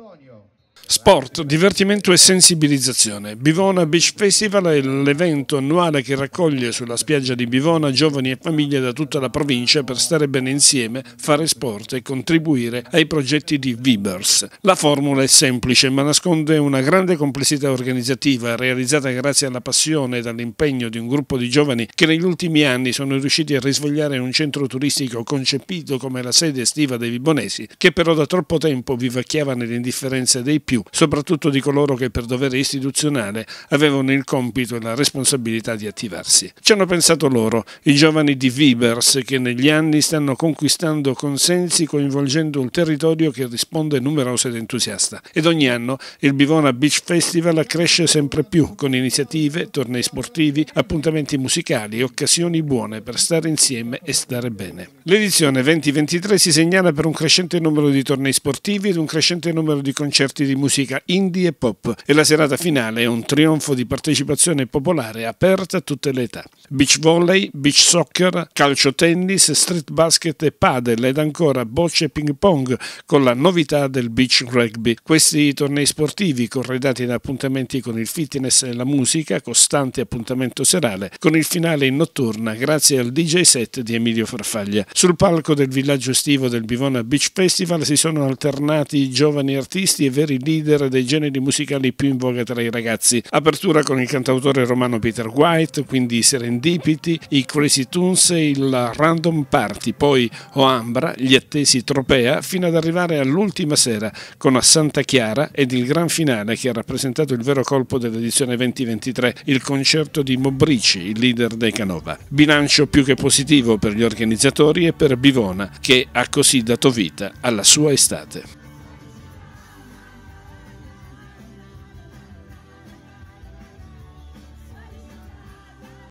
Antonio Sport, divertimento e sensibilizzazione. Bivona Beach Festival è l'evento annuale che raccoglie sulla spiaggia di Bivona giovani e famiglie da tutta la provincia per stare bene insieme, fare sport e contribuire ai progetti di Vibers. La formula è semplice ma nasconde una grande complessità organizzativa realizzata grazie alla passione e all'impegno di un gruppo di giovani che negli ultimi anni sono riusciti a risvegliare un centro turistico concepito come la sede estiva dei vibonesi che però da troppo tempo vivacchiava nell'indifferenza dei più, soprattutto di coloro che per dovere istituzionale avevano il compito e la responsabilità di attivarsi. Ci hanno pensato loro, i giovani di Vibers che negli anni stanno conquistando consensi coinvolgendo un territorio che risponde numeroso ed entusiasta. Ed ogni anno il Bivona Beach Festival cresce sempre più con iniziative, tornei sportivi, appuntamenti musicali e occasioni buone per stare insieme e stare bene. L'edizione 2023 si segnala per un crescente numero di tornei sportivi ed un crescente numero di concerti di musica indie e pop e la serata finale è un trionfo di partecipazione popolare aperta a tutte le età. Beach volley, beach soccer, calcio tennis, street basket e padel ed ancora bocce e ping pong con la novità del beach rugby. Questi tornei sportivi corredati da appuntamenti con il fitness e la musica, costante appuntamento serale, con il finale in notturna grazie al DJ set di Emilio Farfaglia. Sul palco del villaggio estivo del Bivona Beach Festival si sono alternati giovani artisti e veri leader dei generi musicali più in voga tra i ragazzi. Apertura con il cantautore romano Peter White, quindi i Serendipiti, i Crazy Tunes e il Random Party, poi Oambra, gli attesi Tropea, fino ad arrivare all'ultima sera con a Santa Chiara ed il gran finale che ha rappresentato il vero colpo dell'edizione 2023, il concerto di Mobrici, il leader dei Canova. Bilancio più che positivo per gli organizzatori e per Bivona, che ha così dato vita alla sua estate.